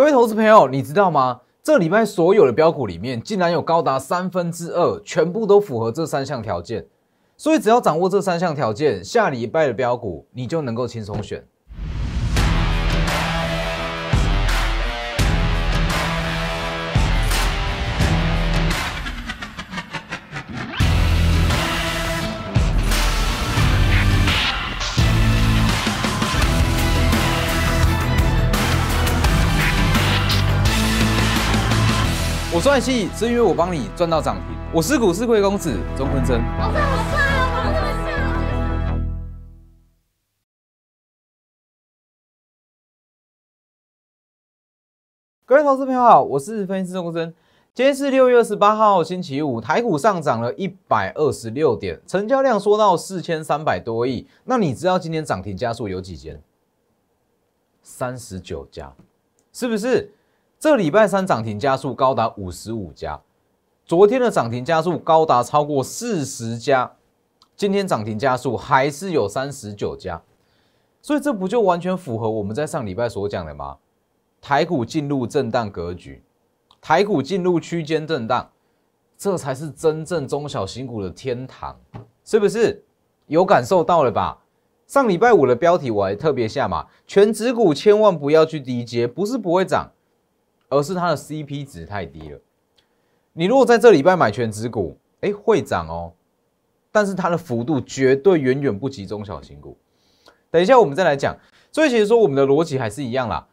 各位投资朋友，你知道吗？这礼拜所有的标股里面，竟然有高达三分之二全部都符合这三项条件。所以只要掌握这三项条件，下礼拜的标股你就能够轻松选。我算是因为我帮你赚到涨停。我是股市贵公子钟坤真。帅啊！我各位投资朋友好，我是分析师钟坤真。今天是六月二十八号星期五，台股上涨了一百二十六点，成交量缩到四千三百多亿。那你知道今天涨停家数有几间？三十九家，是不是？这礼拜三涨停家数高达五十五家，昨天的涨停家数高达超过四十家，今天涨停家数还是有三十九家，所以这不就完全符合我们在上礼拜所讲的吗？台股进入震荡格局，台股进入区间震荡，这才是真正中小型股的天堂，是不是？有感受到了吧？上礼拜五的标题我还特别下马，全指股千万不要去低接，不是不会涨。而是它的 CP 值太低了。你如果在这礼拜买全指股，哎，会涨哦，但是它的幅度绝对远远不及中小型股。等一下我们再来讲。所以其实说我们的逻辑还是一样啦，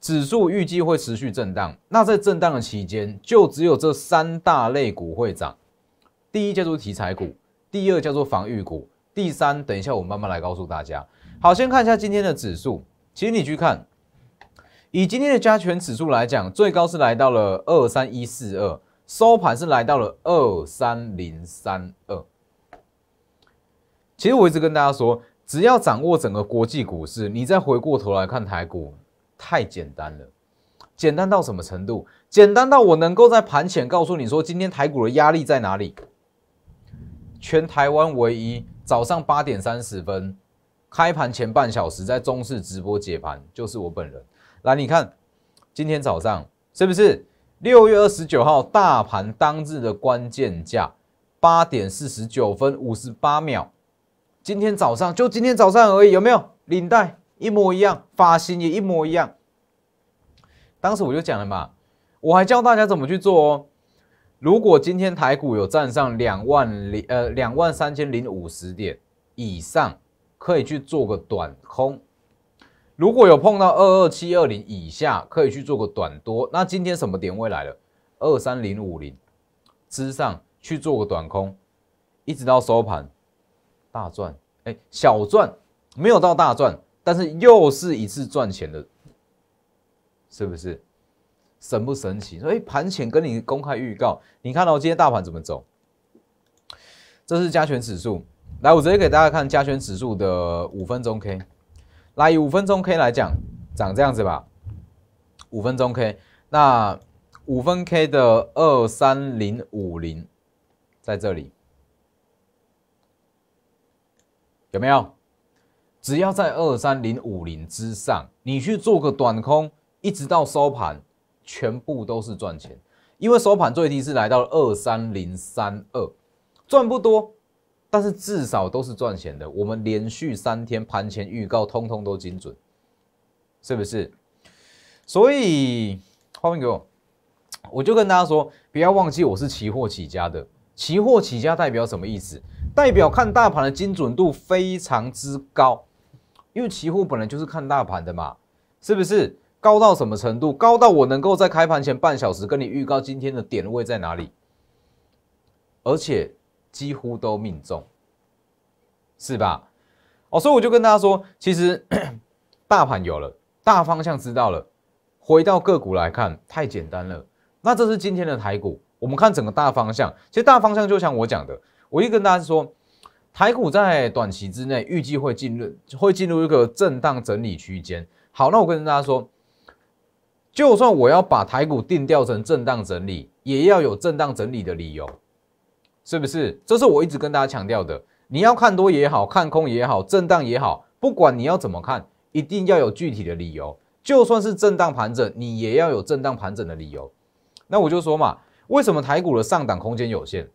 指数预计会持续震荡。那在震荡的期间，就只有这三大类股会涨。第一叫做题材股，第二叫做防御股，第三等一下我们慢慢来告诉大家。好，先看一下今天的指数。其实你去看。以今天的加权指数来讲，最高是来到了二三一四二，收盘是来到了二三零三二。其实我一直跟大家说，只要掌握整个国际股市，你再回过头来看台股，太简单了，简单到什么程度？简单到我能够在盘前告诉你说，今天台股的压力在哪里？全台湾唯一早上八点三十分开盘前半小时在中视直播解盘，就是我本人。来，你看，今天早上是不是六月二十九号大盘当日的关键价八点四十九分五十八秒？今天早上就今天早上而已，有没有领带一模一样，发型也一模一样？当时我就讲了嘛，我还教大家怎么去做哦。如果今天台股有站上两万零呃两万三千零五十点以上，可以去做个短空。如果有碰到二二七二零以下，可以去做个短多。那今天什么点位来了？二三零五零之上去做个短空，一直到收盘，大赚。哎，小赚没有到大赚，但是又是一次赚钱的，是不是？神不神奇？所以盘前跟你公开预告，你看到今天大盘怎么走？这是加权指数。来，我直接给大家看加权指数的五分钟 K。来，五分钟 K 来讲，长这样子吧。五分钟 K，那五分 K 的二三零五零在这里有没有？只要在二三零五零之上，你去做个短空，一直到收盘，全部都是赚钱。因为收盘最低是来到二三零三二，赚不多。但是至少都是赚钱的。我们连续三天盘前预告，通通都精准，是不是？所以，画面给我，我就跟大家说，不要忘记，我是期货起家的。期货起家代表什么意思？代表看大盘的精准度非常之高，因为期货本来就是看大盘的嘛，是不是？高到什么程度？高到我能够在开盘前半小时跟你预告今天的点位在哪里，而且。几乎都命中，是吧？哦，所以我就跟大家说，其实 大盘有了大方向，知道了。回到个股来看，太简单了。那这是今天的台股，我们看整个大方向。其实大方向就像我讲的，我一跟大家说，台股在短期之内预计会进入，会进入一个震荡整理区间。好，那我跟大家说，就算我要把台股定调成震荡整理，也要有震荡整理的理由。是不是？这是我一直跟大家强调的。你要看多也好看空也好，震荡也好，不管你要怎么看，一定要有具体的理由。就算是震荡盘整，你也要有震荡盘整的理由。那我就说嘛，为什么台股的上档空间有限？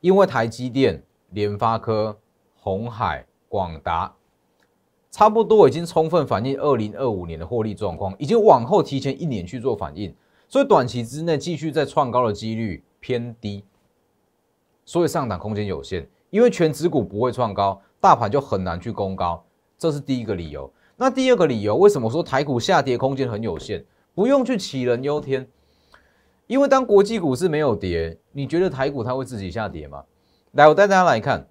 因为台积电、联发科、红海、广达差不多已经充分反映二零二五年的获利状况，已经往后提前一年去做反应，所以短期之内继续在创高的几率偏低。所以上涨空间有限，因为全指股不会创高，大盘就很难去攻高，这是第一个理由。那第二个理由，为什么说台股下跌空间很有限？不用去杞人忧天，因为当国际股市没有跌，你觉得台股它会自己下跌吗？来，我带大家来看，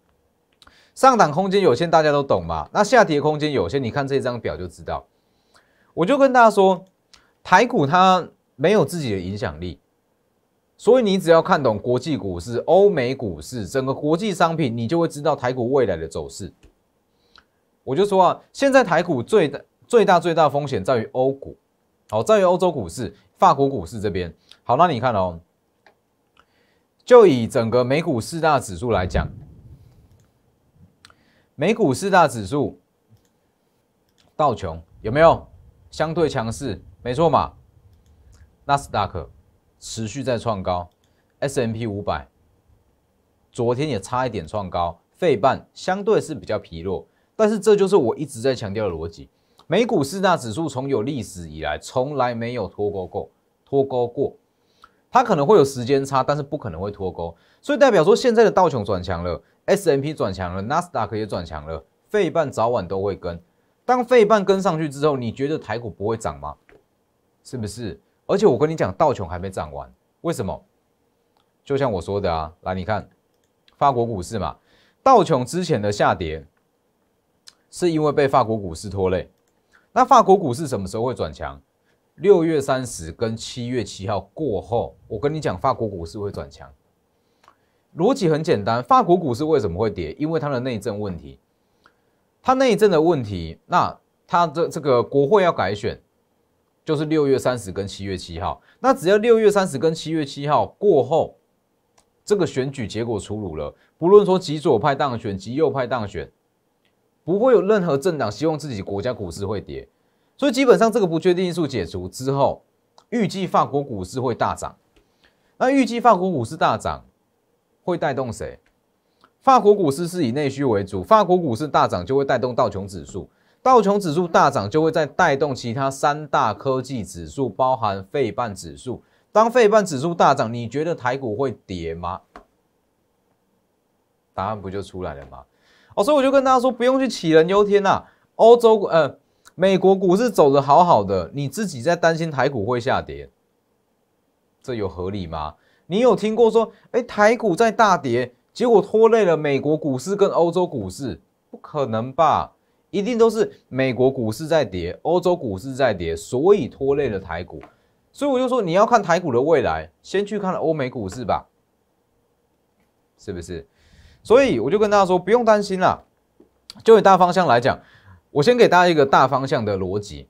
上涨空间有限，大家都懂吧？那下跌空间有限，你看这张表就知道。我就跟大家说，台股它没有自己的影响力。所以你只要看懂国际股市、欧美股市、整个国际商品，你就会知道台股未来的走势。我就说啊，现在台股最大、最大、最大风险在于欧股，好，在于欧洲股市、法国股市这边。好，那你看哦，就以整个美股四大指数来讲，美股四大指数，道琼有没有相对强势？没错嘛，纳斯达克。持续在创高，S M P 五百昨天也差一点创高，费半相对是比较疲弱，但是这就是我一直在强调的逻辑。美股四大指数从有历史以来从来没有脱钩过，脱钩过，它可能会有时间差，但是不可能会脱钩，所以代表说现在的道琼转强了，S M P 转强了，纳斯达克也转强了，费半早晚都会跟。当费半跟上去之后，你觉得台股不会涨吗？是不是？而且我跟你讲，道琼还没涨完，为什么？就像我说的啊，来，你看法国股市嘛，道琼之前的下跌是因为被法国股市拖累。那法国股市什么时候会转强？六月三十跟七月七号过后，我跟你讲，法国股市会转强。逻辑很简单，法国股市为什么会跌？因为它的内政问题，它内政的问题，那它的这个国会要改选。就是六月三十跟七月七号，那只要六月三十跟七月七号过后，这个选举结果出炉了，不论说极左派当选、极右派当选，不会有任何政党希望自己国家股市会跌，所以基本上这个不确定因素解除之后，预计法国股市会大涨。那预计法国股市大涨会带动谁？法国股市是以内需为主，法国股市大涨就会带动道琼指数。道琼指数大涨，就会再带动其他三大科技指数，包含费半指数。当费半指数大涨，你觉得台股会跌吗？答案不就出来了吗？哦，所以我就跟大家说，不用去杞人忧天啦。欧洲呃，美国股市走的好好的，你自己在担心台股会下跌，这有合理吗？你有听过说，哎，台股在大跌，结果拖累了美国股市跟欧洲股市？不可能吧？一定都是美国股市在跌，欧洲股市在跌，所以拖累了台股。所以我就说，你要看台股的未来，先去看欧美股市吧，是不是？所以我就跟大家说，不用担心啦。就以大方向来讲，我先给大家一个大方向的逻辑。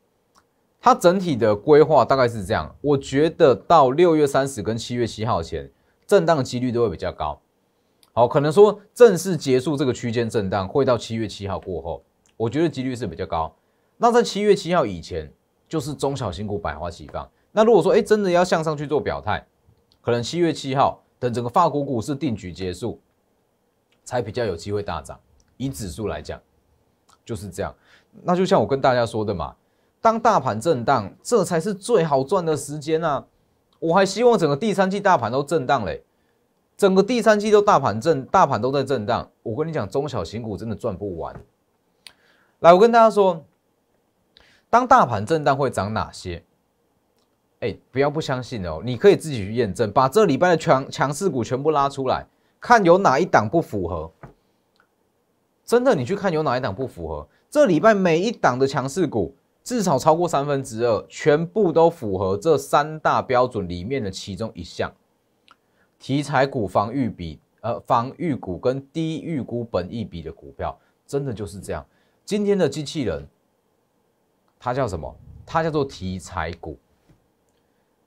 它整体的规划大概是这样，我觉得到六月三十跟七月七号前，震荡几率都会比较高。好，可能说正式结束这个区间震荡，会到七月七号过后。我觉得几率是比较高。那在七月七号以前，就是中小型股百花齐放。那如果说哎，真的要向上去做表态，可能七月七号等整个法国股市定局结束，才比较有机会大涨。以指数来讲，就是这样。那就像我跟大家说的嘛，当大盘震荡，这才是最好赚的时间啊！我还希望整个第三季大盘都震荡嘞，整个第三季都大盘震，大盘都在震荡。我跟你讲，中小型股真的赚不完。来，我跟大家说，当大盘震荡会涨哪些？哎，不要不相信哦，你可以自己去验证，把这礼拜的强强势股全部拉出来，看有哪一档不符合。真的，你去看有哪一档不符合？这礼拜每一档的强势股至少超过三分之二，全部都符合这三大标准里面的其中一项。题材股、防御比呃防御股跟低预估本益比的股票，真的就是这样。今天的机器人，它叫什么？它叫做题材股。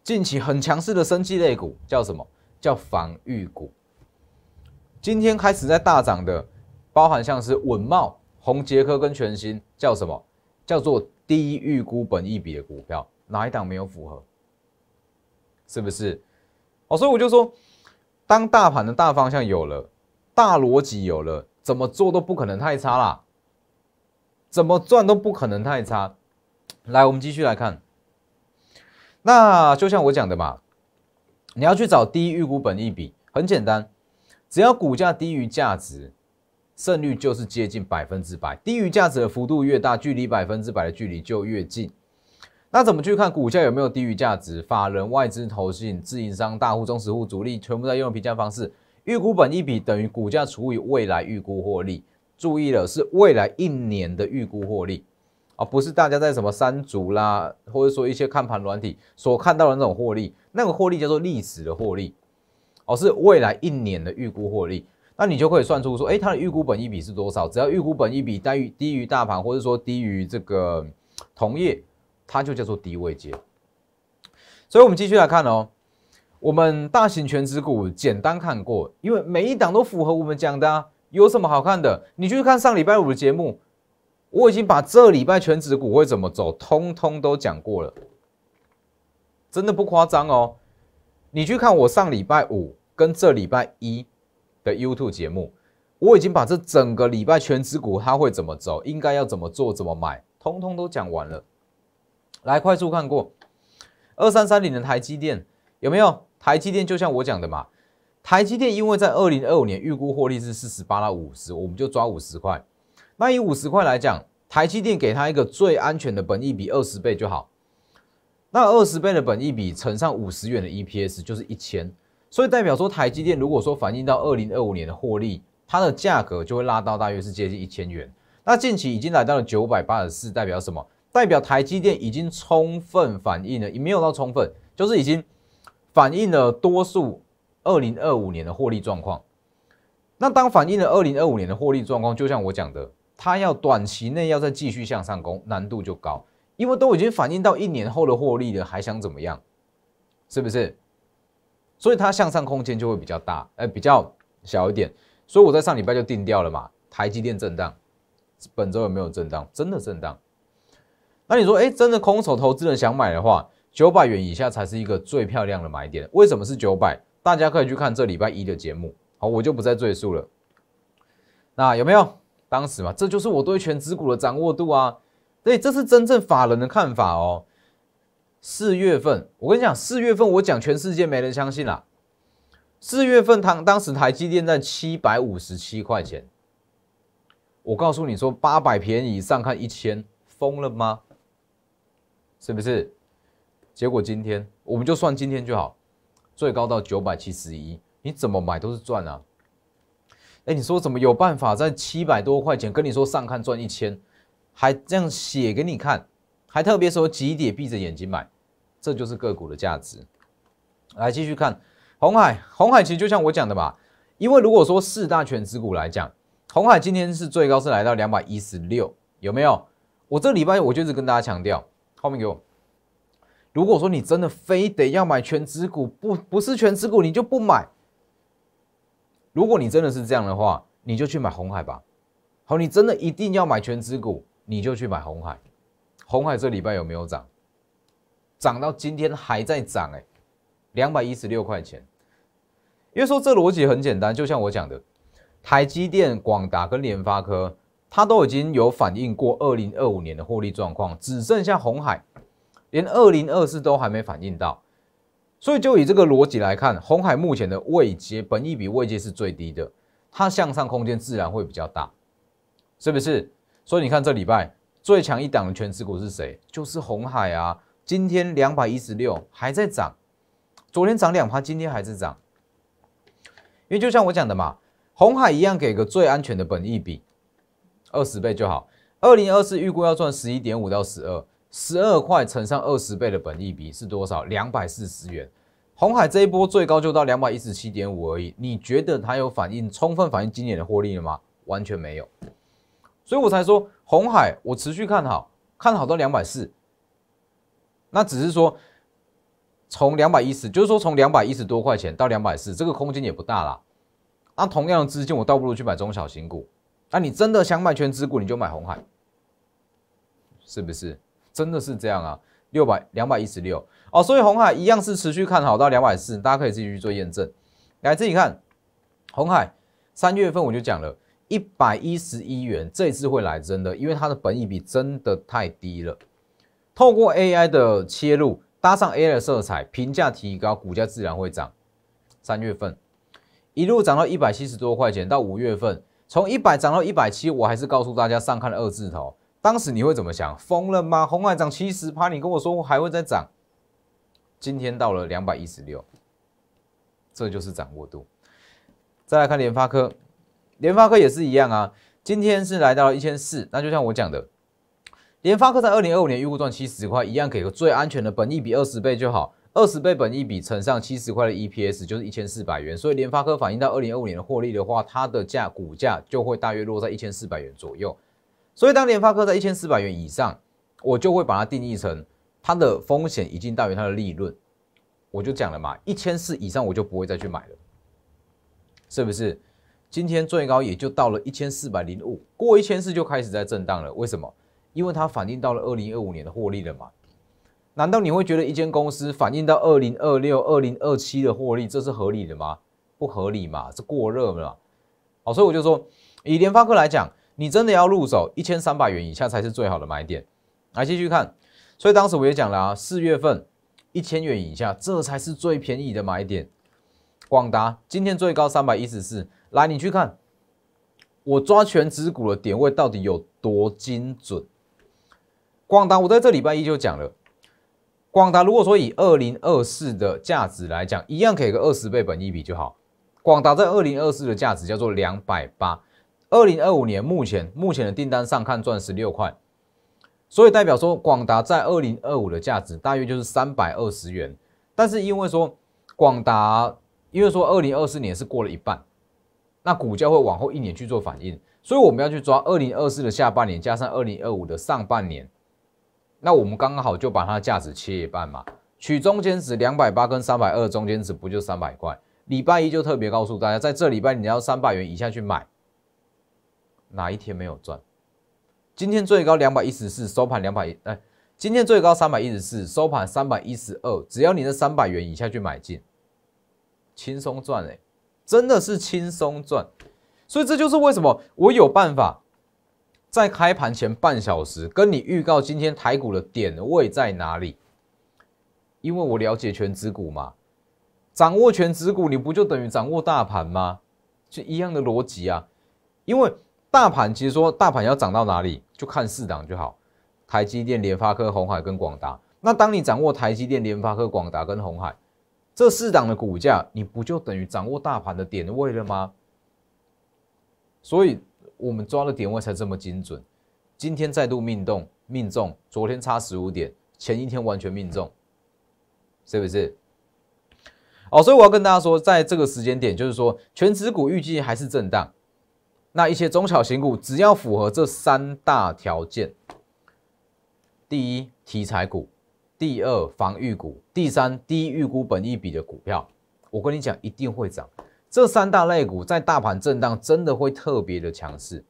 近期很强势的生技类股叫什么？叫防御股。今天开始在大涨的，包含像是稳茂、宏杰科跟全新，叫什么？叫做低预估、本一笔的股票。哪一档没有符合？是不是？哦，所以我就说，当大盘的大方向有了，大逻辑有了，怎么做都不可能太差啦。怎么赚都不可能太差。来，我们继续来看。那就像我讲的嘛，你要去找低预估本一比，很简单，只要股价低于价值，胜率就是接近百分之百。低于价值的幅度越大，距离百分之百的距离就越近。那怎么去看股价有没有低于价值？法人、外资、投信、自营商、大户、中实户、主力，全部在用的评价方式，预估本一比等于股价除以未来预估获利。注意了，是未来一年的预估获利，而不是大家在什么三足啦，或者说一些看盘软体所看到的那种获利，那个获利叫做历史的获利，哦，是未来一年的预估获利，那你就可以算出说，哎，它的预估本一比是多少？只要预估本一比低于低于大盘，或者说低于这个同业，它就叫做低位阶。所以，我们继续来看哦，我们大型全职股简单看过，因为每一档都符合我们讲的。有什么好看的？你去看上礼拜五的节目，我已经把这礼拜全指股会怎么走，通通都讲过了，真的不夸张哦。你去看我上礼拜五跟这礼拜一的 YouTube 节目，我已经把这整个礼拜全指股它会怎么走，应该要怎么做、怎么买，通通都讲完了。来快速看过二三三零的台积电有没有？台积电就像我讲的嘛。台积电因为在二零二五年预估获利是四十八到五十，我们就抓五十块。那以五十块来讲，台积电给他一个最安全的本益比二十倍就好。那二十倍的本益比乘上五十元的 EPS 就是一千，所以代表说台积电如果说反映到二零二五年的获利，它的价格就会拉到大约是接近一千元。那近期已经来到了九百八十四，代表什么？代表台积电已经充分反映了，也没有到充分，就是已经反映了多数。二零二五年的获利状况，那当反映了二零二五年的获利状况，就像我讲的，它要短期内要再继续向上攻，难度就高，因为都已经反映到一年后的获利了，还想怎么样？是不是？所以它向上空间就会比较大，哎，比较小一点。所以我在上礼拜就定掉了嘛。台积电震荡，本周有没有震荡？真的震荡。那你说，哎，真的空手投资人想买的话，九百元以下才是一个最漂亮的买点。为什么是九百？大家可以去看这礼拜一的节目，好，我就不再赘述了。那有没有当时嘛？这就是我对全指股的掌握度啊！所以这是真正法人的看法哦。四月份，我跟你讲，四月份我讲全世界没人相信啦。四月份，台当时台积电在七百五十七块钱，我告诉你说八百便宜以上看一千，疯了吗？是不是？结果今天，我们就算今天就好。最高到九百七十一，你怎么买都是赚啊！哎，你说怎么有办法在七百多块钱跟你说上看赚一千，还这样写给你看，还特别说几点闭着眼睛买，这就是个股的价值。来继续看红海，红海其实就像我讲的吧，因为如果说四大全之股来讲，红海今天是最高是来到两百一十六，有没有？我这礼拜我就是跟大家强调，后面给我。如果说你真的非得要买全指股，不不是全指股你就不买。如果你真的是这样的话，你就去买红海吧。好，你真的一定要买全指股，你就去买红海。红海这礼拜有没有涨？涨到今天还在涨哎，两百一十六块钱。因为说这逻辑很简单，就像我讲的，台积电、广达跟联发科，它都已经有反映过二零二五年的获利状况，只剩下红海。连二零二四都还没反应到，所以就以这个逻辑来看，红海目前的位阶，本一比位阶是最低的，它向上空间自然会比较大，是不是？所以你看这礼拜最强一档的全持股是谁？就是红海啊！今天两百一十六还在涨，昨天涨两趴，今天还在涨，因为就像我讲的嘛，红海一样给个最安全的本意比，二十倍就好。二零二四预估要赚十一点五到十二。十二块乘上二十倍的本益比是多少？两百四十元。红海这一波最高就到两百一十七点五而已，你觉得它有反应充分反映今年的获利了吗？完全没有，所以我才说红海我持续看好，看好到两百四。那只是说从两百一十，就是说从两百一十多块钱到两百四，这个空间也不大啦。那同样的资金，我倒不如去买中小型股。那你真的想买全资股，你就买红海，是不是？真的是这样啊，六百两百一十六哦，所以红海一样是持续看好到两百四，大家可以自己去做验证，来自己看。红海三月份我就讲了，一百一十一元，这次会来真的，因为它的本益比真的太低了。透过 AI 的切入，搭上 AI 的色彩，评价提高，股价自然会涨。三月份一路涨到一百七十多块钱，到五月份从一百涨到一百七，我还是告诉大家上看的二字头。当时你会怎么想？疯了吗？红海涨七十趴，你跟我说还会再涨？今天到了两百一十六，这就是掌握度。再来看联发科，联发科也是一样啊。今天是来到了一千四，那就像我讲的，联发科在二零二五年预估赚七十块，一样给个最安全的，本一比二十倍就好。二十倍本一比乘上七十块的 EPS 就是一千四百元，所以联发科反映到二零二五年的获利的话，它的价股价就会大约落在一千四百元左右。所以，当联发科在一千四百元以上，我就会把它定义成它的风险已经大于它的利润。我就讲了嘛，一千四以上我就不会再去买了，是不是？今天最高也就到了一千四百零五，过一千四就开始在震荡了。为什么？因为它反映到了二零二五年的获利了嘛。难道你会觉得一间公司反映到二零二六、二零二七的获利，这是合理的吗？不合理嘛，是过热了。好，所以我就说，以联发科来讲。你真的要入手一千三百元以下才是最好的买点，来继续看。所以当时我也讲了啊，四月份一千元以下，这才是最便宜的买点。广达今天最高三百一十四，来你去看，我抓全指股的点位到底有多精准？广达，我在这礼拜一就讲了，广达如果说以二零二四的价值来讲，一样可以个二十倍本一笔就好。广达在二零二四的价值叫做两百八。二零二五年目前目前的订单上看赚十六块，所以代表说广达在二零二五的价值大约就是三百二十元。但是因为说广达因为说二零二四年是过了一半，那股价会往后一年去做反应，所以我们要去抓二零二四的下半年加上二零二五的上半年，那我们刚刚好就把它价值切一半嘛，取中间值两百八跟三百二中间值不就三百块？礼拜一就特别告诉大家，在这礼拜你要三百元以下去买。哪一天没有赚？今天最高两百一十四，收盘两百一。哎，今天最高三百一十四，收盘三百一十二。只要你在三百元以下去买进，轻松赚哎，真的是轻松赚。所以这就是为什么我有办法在开盘前半小时跟你预告今天台股的点位在哪里，因为我了解全指股嘛，掌握全指股，你不就等于掌握大盘吗？就一样的逻辑啊，因为。大盘其实说，大盘要涨到哪里，就看四档就好。台积电、联发科、鸿海跟广达。那当你掌握台积电、联发科、广达跟鸿海这四档的股价，你不就等于掌握大盘的点位了吗？所以我们抓的点位才这么精准。今天再度命中，命中昨天差十五点，前一天完全命中，是不是？哦，所以我要跟大家说，在这个时间点，就是说，全指股预计还是震荡。那一些中小型股，只要符合这三大条件：第一，题材股；第二，防御股；第三，低预估本益比的股票。我跟你讲，一定会涨。这三大类股在大盘震荡，真的会特别的强势。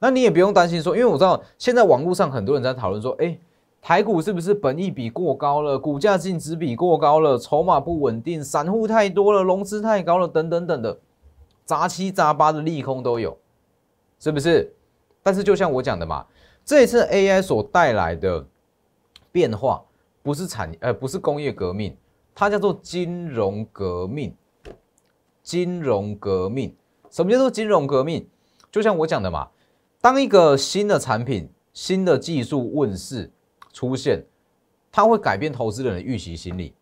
那你也不用担心说，因为我知道现在网络上很多人在讨论说，哎，台股是不是本益比过高了？股价净值比过高了？筹码不稳定，散户太多了，融资太高了，等等等的。杂七杂八的利空都有，是不是？但是就像我讲的嘛，这一次 AI 所带来的变化不是产，呃，不是工业革命，它叫做金融革命。金融革命，什么叫做金融革命？就像我讲的嘛，当一个新的产品、新的技术问世出现，它会改变投资人的预期心理。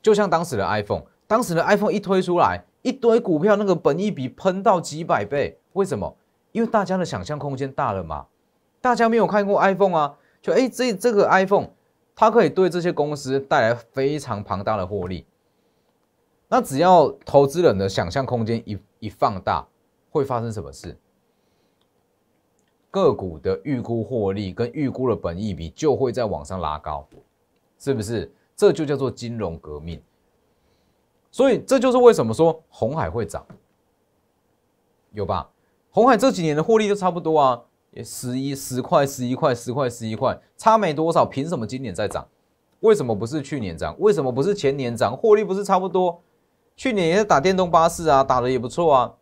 就像当时的 iPhone，当时的 iPhone 一推出来。一堆股票那个本益比喷到几百倍，为什么？因为大家的想象空间大了嘛。大家没有看过 iPhone 啊，就哎这这个 iPhone，它可以对这些公司带来非常庞大的获利。那只要投资人的想象空间一一放大，会发生什么事？个股的预估获利跟预估的本益比就会在往上拉高，是不是？这就叫做金融革命。所以这就是为什么说红海会涨，有吧？红海这几年的获利都差不多啊，也十一十块、十一块、十块、十一块，差没多少。凭什么今年在涨？为什么不是去年涨？为什么不是前年涨？获利不是差不多？去年也是打电动巴士啊，打的也不错啊，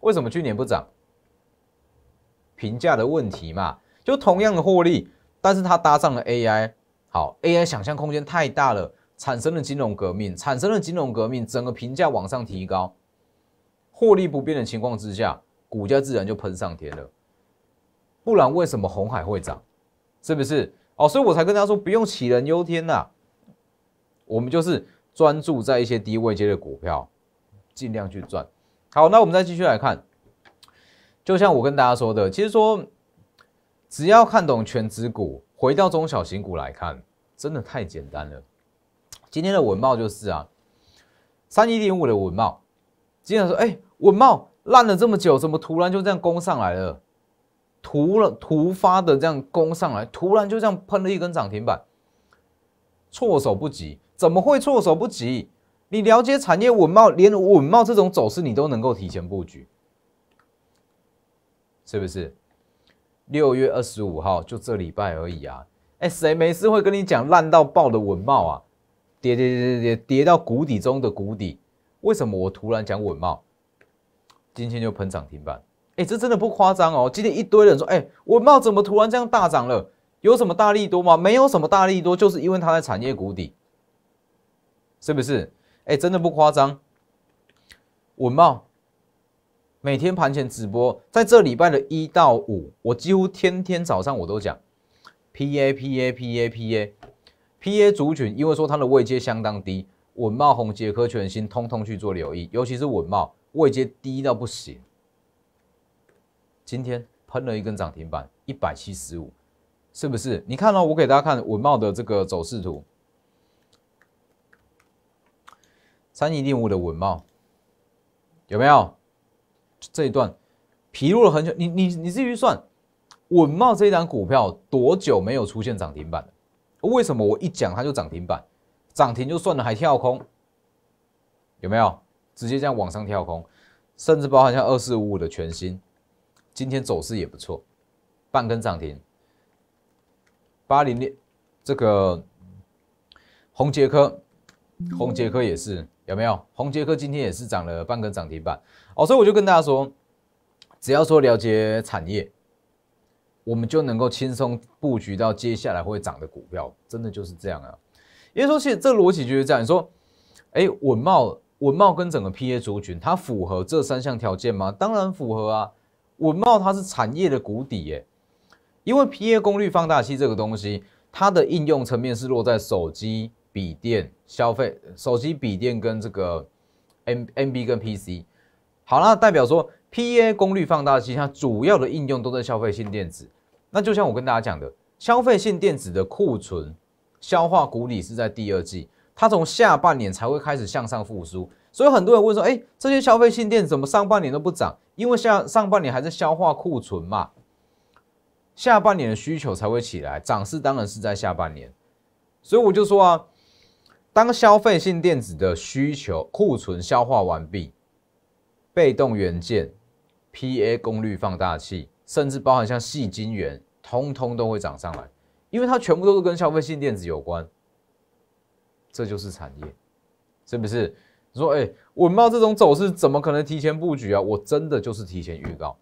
为什么去年不涨？评价的问题嘛，就同样的获利，但是它搭上了 AI，好，AI 想象空间太大了。产生了金融革命，产生了金融革命，整个评价往上提高，获利不变的情况之下，股价自然就喷上天了。不然为什么红海会涨？是不是？哦，所以我才跟大家说，不用杞人忧天呐。我们就是专注在一些低位阶的股票，尽量去赚。好，那我们再继续来看，就像我跟大家说的，其实说只要看懂全职股，回到中小型股来看，真的太简单了。今天的稳茂就是啊，三一点五的稳茂，经常说哎，稳茂烂了这么久，怎么突然就这样攻上来了？突了突发的这样攻上来，突然就这样喷了一根涨停板，措手不及，怎么会措手不及？你了解产业稳茂，连稳茂这种走势你都能够提前布局，是不是？六月二十五号就这礼拜而已啊，哎，谁没事会跟你讲烂到爆的稳茂啊？跌跌跌跌跌到谷底中的谷底，为什么我突然讲稳茂，今天就喷涨停板？哎，这真的不夸张哦！今天一堆人说，哎，稳茂怎么突然这样大涨了？有什么大力多吗？没有什么大力多，就是因为它在产业谷底，是不是？哎，真的不夸张。稳茂每天盘前直播，在这礼拜的一到五，我几乎天天早上我都讲 P A P A P A P A。P A 族群因为说它的位阶相当低，稳茂、宏杰、科全、新，通通去做留意，尤其是稳茂位阶低到不行，今天喷了一根涨停板，一百七十五，是不是？你看哦、我给大家看稳茂的这个走势图，三亿零五的稳茂有没有这一段披露了很久？你你你，自己算稳茂这一档股票多久没有出现涨停板了？为什么我一讲它就涨停板，涨停就算了，还跳空，有没有？直接这样往上跳空，甚至包含像二四五五的全新，今天走势也不错，半根涨停。八零六这个红杰科，红杰科也是有没有？红杰科今天也是涨了半根涨停板。哦，所以我就跟大家说，只要说了解产业。我们就能够轻松布局到接下来会涨的股票，真的就是这样啊。也就是说，其实这逻辑就是这样。你说，哎，稳茂稳茂跟整个 PA 族群，它符合这三项条件吗？当然符合啊。稳茂它是产业的谷底，耶，因为 PA 功率放大器这个东西，它的应用层面是落在手机、笔电消费、手机、笔电跟这个 m m b 跟 PC。好啦，代表说 PA 功率放大器，它主要的应用都在消费性电子。那就像我跟大家讲的，消费性电子的库存消化谷底是在第二季，它从下半年才会开始向上复苏。所以很多人问说，哎，这些消费性电子怎么上半年都不涨？因为下上半年还是消化库存嘛，下半年的需求才会起来，涨势当然是在下半年。所以我就说啊，当消费性电子的需求库存消化完毕，被动元件、PA 功率放大器。甚至包含像细晶圆，通通都会涨上来，因为它全部都是跟消费性电子有关，这就是产业，是不是？你说，哎，文茂这种走势怎么可能提前布局啊？我真的就是提前预告，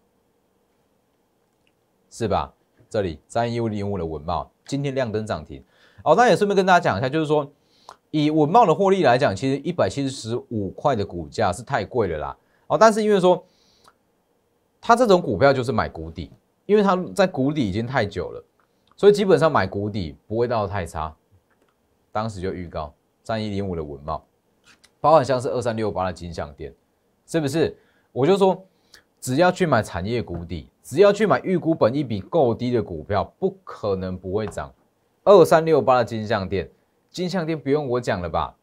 是吧？这里三一五零五的文茂今天亮灯涨停，哦，那也顺便跟大家讲一下，就是说，以文茂的获利来讲，其实一百七十五块的股价是太贵了啦，哦，但是因为说。它这种股票就是买谷底，因为它在谷底已经太久了，所以基本上买谷底不会到太差。当时就预告，三一零五的文茂，包含像是二三六八的金像店，是不是？我就说，只要去买产业谷底，只要去买预估本一比够低的股票，不可能不会涨。二三六八的金像店，金像店不用我讲了吧？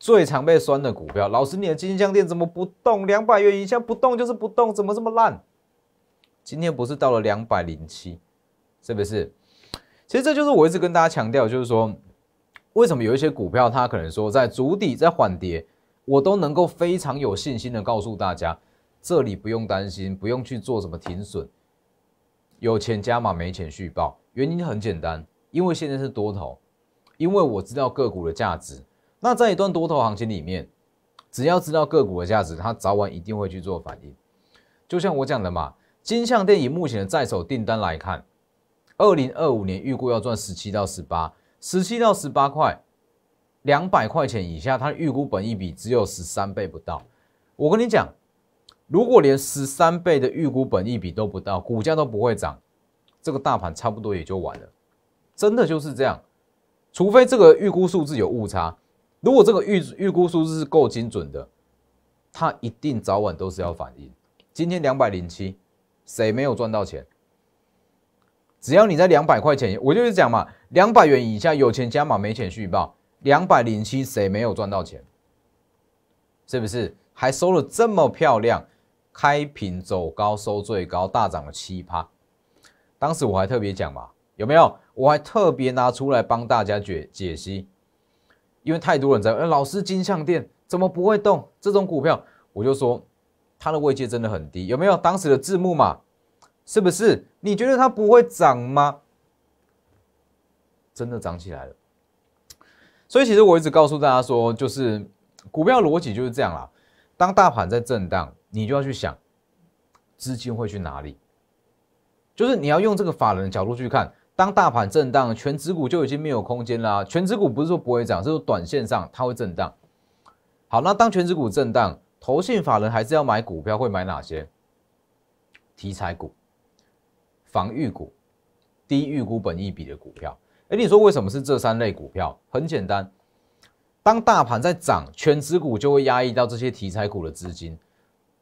最常被酸的股票，老师，你的金项店怎么不动？两百元以下不动就是不动，怎么这么烂？今天不是到了两百零七，是不是？其实这就是我一直跟大家强调，就是说为什么有一些股票，它可能说在足底在缓跌，我都能够非常有信心的告诉大家，这里不用担心，不用去做什么停损，有钱加码，没钱续报。原因很简单，因为现在是多头，因为我知道个股的价值。那在一段多头行情里面，只要知道个股的价值，它早晚一定会去做反应。就像我讲的嘛，金相电以目前的在手订单来看，二零二五年预估要赚十七到十八，十七到十八块，两百块钱以下，它预估本一比只有十三倍不到。我跟你讲，如果连十三倍的预估本一比都不到，股价都不会涨，这个大盘差不多也就完了，真的就是这样。除非这个预估数字有误差。如果这个预预估数字是够精准的，它一定早晚都是要反应。今天两百零七，谁没有赚到钱？只要你在两百块钱，我就是讲嘛，两百元以下有钱加码，没钱续报。两百零七谁没有赚到钱？是不是还收了这么漂亮？开平走高收最高，大涨了七趴。当时我还特别讲嘛，有没有？我还特别拿出来帮大家解解析。因为太多人在问，老师金项店怎么不会动？这种股票，我就说它的位阶真的很低，有没有当时的字幕嘛？是不是？你觉得它不会涨吗？真的涨起来了。所以其实我一直告诉大家说，就是股票逻辑就是这样啦。当大盘在震荡，你就要去想资金会去哪里，就是你要用这个法人的角度去看。当大盘震荡，全指股就已经没有空间啦。全指股不是说不会涨，是说短线上它会震荡。好，那当全指股震荡，投信法人还是要买股票，会买哪些？题材股、防御股、低预股本一笔的股票。哎，你说为什么是这三类股票？很简单，当大盘在涨，全指股就会压抑到这些题材股的资金；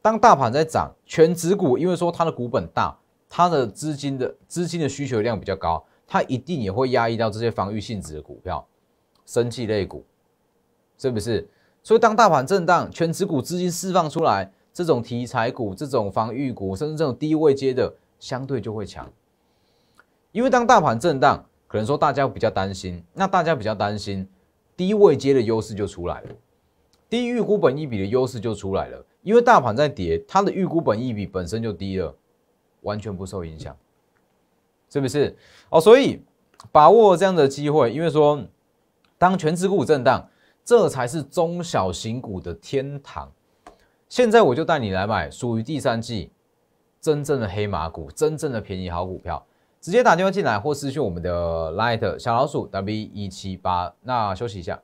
当大盘在涨，全指股因为说它的股本大。它的资金的资金的需求量比较高，它一定也会压抑到这些防御性质的股票、生气类股，是不是？所以当大盘震荡、全持股资金释放出来，这种题材股、这种防御股，甚至这种低位接的，相对就会强。因为当大盘震荡，可能说大家比较担心，那大家比较担心低位接的优势就出来了，低预估本益比的优势就出来了。因为大盘在跌，它的预估本益比本身就低了。完全不受影响，是不是？哦，所以把握这样的机会，因为说当全资股股震荡，这才是中小型股的天堂。现在我就带你来买属于第三季真正的黑马股，真正的便宜好股票。直接打电话进来或私讯我们的 Light 小老鼠 w 一七八。那休息一下。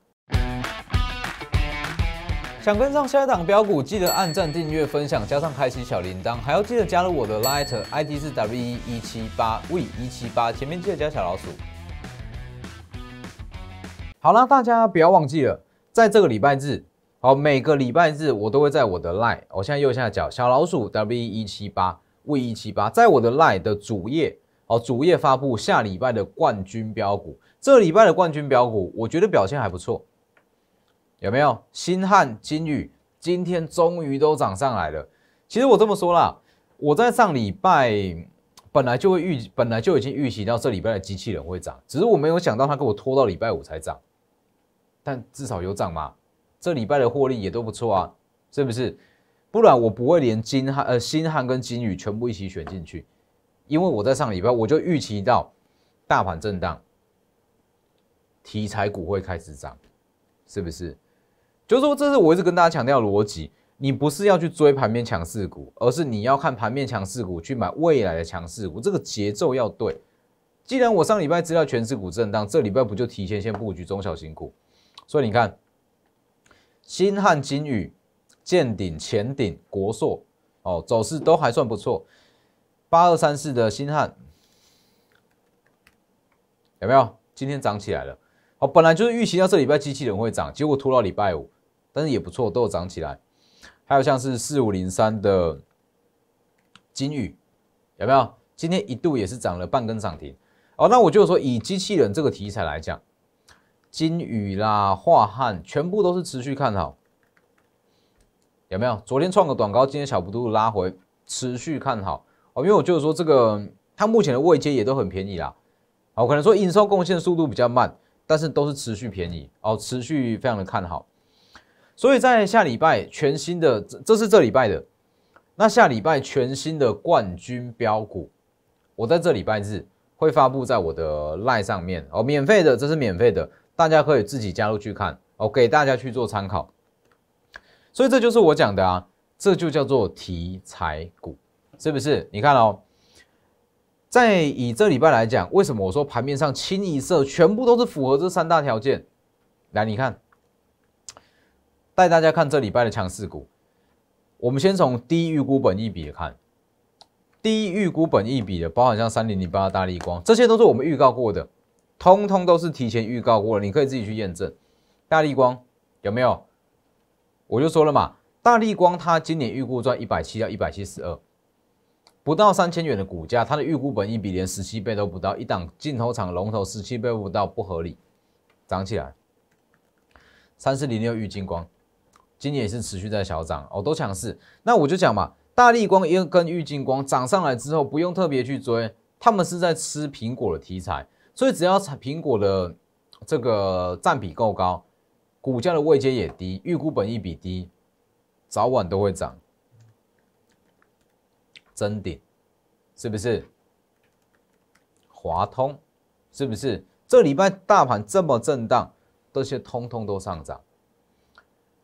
想跟上下一档标股，记得按赞、订阅、分享，加上开启小铃铛，还要记得加入我的 l i t e ID 是 W 一七八 V 一七八，前面记得加小老鼠。好了，大家不要忘记了，在这个礼拜日，好，每个礼拜日我都会在我的 LINE 我现在右下角小老鼠 W 一七八 V 一七八，在我的 LINE 的主页，哦，主页发布下礼拜的冠军标股，这礼拜的冠军标股，我觉得表现还不错。有没有新汉金宇？今天终于都涨上来了。其实我这么说啦，我在上礼拜本来就会预，本来就已经预期到这礼拜的机器人会涨，只是我没有想到它给我拖到礼拜五才涨。但至少有涨嘛，这礼拜的获利也都不错啊，是不是？不然我不会连金汉呃新汉跟金宇全部一起选进去，因为我在上礼拜我就预期到大盘震荡，题材股会开始涨，是不是？就是说，这是我一直跟大家强调逻辑：，你不是要去追盘面强势股，而是你要看盘面强势股去买未来的强势股，这个节奏要对。既然我上礼拜知道全是股震荡，这礼拜不就提前先布局中小型股？所以你看，新汉金宇见顶前顶国硕哦，走势都还算不错。八二三四的新汉有没有？今天涨起来了。哦，本来就是预期到这礼拜机器人会涨，结果拖到礼拜五。但是也不错，都有涨起来。还有像是四五零三的金宇，有没有？今天一度也是涨了半根涨停。哦，那我就是说，以机器人这个题材来讲，金宇啦、化汉全部都是持续看好。有没有？昨天创个短高，今天小幅度拉回，持续看好。哦，因为我就是说，这个它目前的位阶也都很便宜啦。哦，可能说营收贡献速度比较慢，但是都是持续便宜哦，持续非常的看好。所以在下礼拜全新的，这是这礼拜的。那下礼拜全新的冠军标股，我在这礼拜日会发布在我的 line 上面哦，免费的，这是免费的，大家可以自己加入去看哦，给大家去做参考。所以这就是我讲的啊，这就叫做题材股，是不是？你看哦，在以这礼拜来讲，为什么我说盘面上清一色，全部都是符合这三大条件？来，你看。带大家看这礼拜的强势股，我们先从低预估本一比的看，低预估本一比的，包含像三零零八大力光，这些都是我们预告过的，通通都是提前预告过了，你可以自己去验证。大力光有没有？我就说了嘛，大力光它今年预估赚一百七到一百七十二，不到三千元的股价，它的预估本一比连十七倍都不到，一档镜头厂龙头十七倍不到不合理，涨起来。三四零六郁金光。今年也是持续在小涨哦，都强势。那我就讲嘛，大力光一根、玉镜光涨上来之后，不用特别去追，他们是在吃苹果的题材，所以只要苹果的这个占比够高，股价的位阶也低，预估本一比低，早晚都会涨，增顶是不是？华通是不是？这礼拜大盘这么震荡，这些通通都上涨。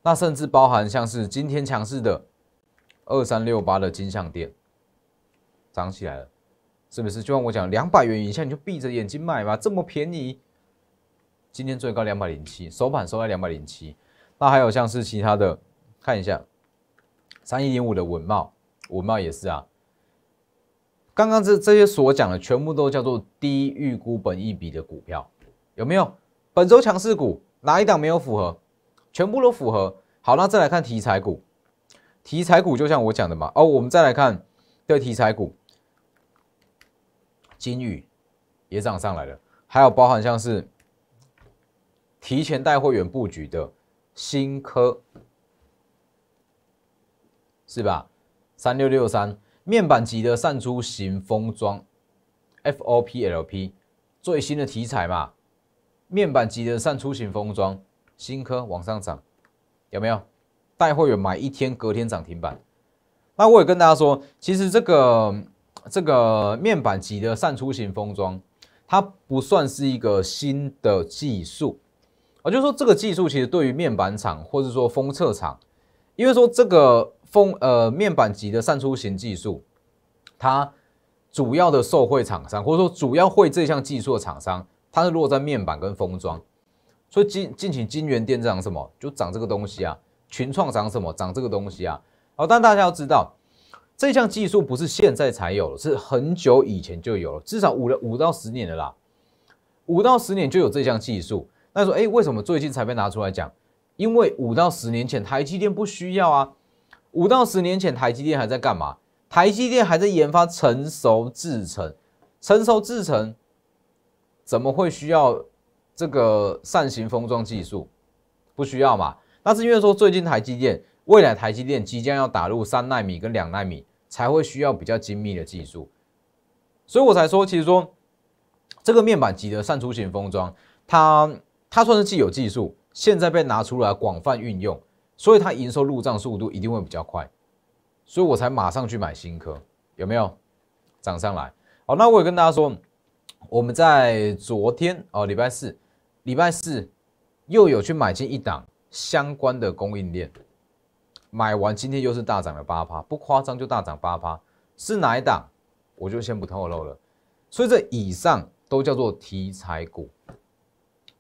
那甚至包含像是今天强势的二三六八的金像店涨起来了，是不是？就像我讲，两百元以下你就闭着眼睛买吧，这么便宜。今天最高两百零七，收盘收在两百零七。那还有像是其他的，看一下三一点五的稳茂，稳茂也是啊。刚刚这这些所讲的全部都叫做低预估、本一笔的股票，有没有？本周强势股哪一档没有符合？全部都符合。好，那再来看题材股，题材股就像我讲的嘛。哦，我们再来看对题材股，金宇也涨上来了，还有包含像是提前带会员布局的新科，是吧？三六六三面板级的散出行封装 FOPLP，最新的题材嘛，面板级的散出行封装。新科往上涨，有没有带会员买一天，隔天涨停板？那我也跟大家说，其实这个这个面板级的散出型封装，它不算是一个新的技术，而就说这个技术其实对于面板厂或者说封测厂，因为说这个封呃面板级的散出型技术，它主要的受惠厂商或者说主要会这项技术的厂商，它是落在面板跟封装。所以金金勤金源店长什么就涨这个东西啊，群创涨什么涨这个东西啊。好，但大家要知道，这项技术不是现在才有了，是很久以前就有了，至少五了五到十年的啦，五到十年就有这项技术。那说哎，为什么最近才被拿出来讲？因为五到十年前台积电不需要啊，五到十年前台积电还在干嘛？台积电还在研发成熟制程，成熟制程怎么会需要？这个扇形封装技术不需要嘛？那是因为说最近台积电，未来台积电即将要打入三纳米跟两纳米，才会需要比较精密的技术。所以我才说，其实说这个面板级的扇出型封装，它它算是既有技术，现在被拿出来广泛运用，所以它营收入账速度一定会比较快。所以我才马上去买新科，有没有涨上来？好，那我也跟大家说，我们在昨天哦，礼拜四。礼拜四又有去买进一档相关的供应链，买完今天又是大涨了八趴，不夸张就大涨八趴，是哪一档我就先不透露了。所以这以上都叫做题材股，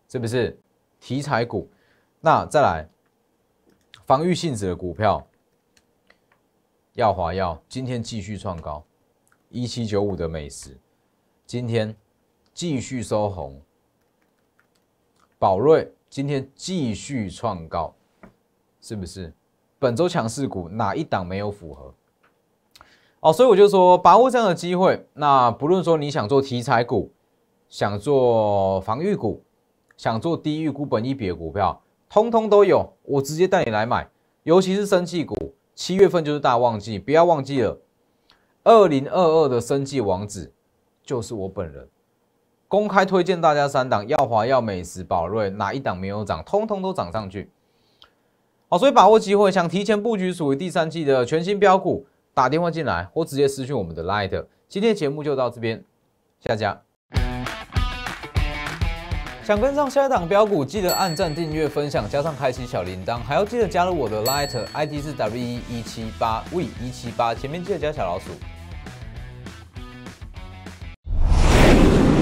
是不是？题材股，那再来防御性质的股票，药华药今天继续创高，一七九五的美食今天继续收红。宝瑞今天继续创高，是不是？本周强势股哪一档没有符合？哦，所以我就说把握这样的机会，那不论说你想做题材股，想做防御股，想做低预估本一比股票，通通都有，我直接带你来买。尤其是生气股，七月份就是大旺季，不要忘记了。二零二二的生计王子就是我本人。公开推荐大家三档，耀华耀美食宝瑞，哪一档没有涨，通通都涨上去。好，所以把握机会，想提前布局属于第三季的全新标股，打电话进来或直接私讯我们的 Light。今天节目就到这边，下家。想跟上下一档标股，记得按赞、订阅、分享，加上开启小铃铛，还要记得加入我的 Light ID 是 W 一七八 V 一七八，前面记得加小老鼠。